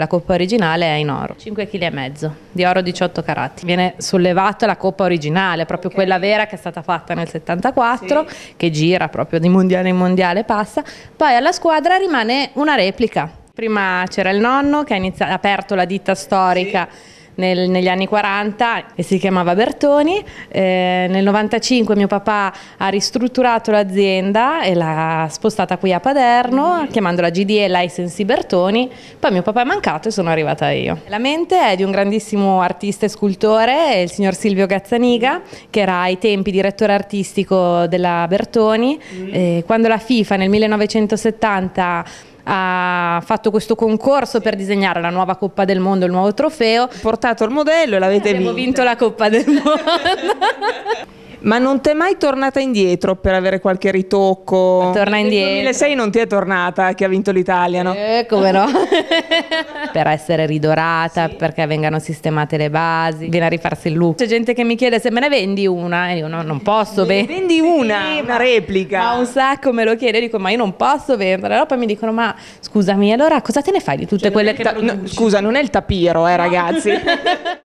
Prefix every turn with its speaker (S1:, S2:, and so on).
S1: la coppa originale è in oro, 5 kg e mezzo di oro 18 carati. Viene sollevata la coppa originale, proprio okay. quella vera che è stata fatta nel 74, sì. che gira proprio di mondiale in mondiale, passa. Poi alla squadra rimane una replica. Prima c'era il nonno che ha, iniziato, ha aperto la ditta storica. Sì nel, negli anni 40 e si chiamava Bertoni. Eh, nel 95 mio papà ha ristrutturato l'azienda e l'ha spostata qui a Paderno, chiamandola GDE Licensi Bertoni. Poi mio papà è mancato e sono arrivata io. La mente è di un grandissimo artista e scultore, il signor Silvio Gazzaniga, che era ai tempi direttore artistico della Bertoni. Mm. Eh, quando la FIFA nel 1970 ha fatto questo concorso per disegnare
S2: la nuova Coppa del Mondo, il nuovo trofeo. Portato il modello e l'avete vinto. Abbiamo vinto
S3: la Coppa del Mondo.
S2: Ma non ti è mai tornata indietro per avere qualche ritocco? Ma torna indietro. Nel 2006 non ti è tornata eh, che ha vinto l'Italia, no? Eh, come no?
S1: per essere ridorata, sì. perché vengano sistemate le basi, viene a rifarsi il look. C'è gente che mi chiede se me ne vendi una e io no, non posso vendere. Vendi una, sì, una replica. Ma un sacco me lo chiede, io dico ma io non posso vendere. Allora poi mi dicono ma scusami, allora cosa te ne fai di tutte cioè, quelle... Non ta- no, scusa, non è il tapiro, eh ragazzi.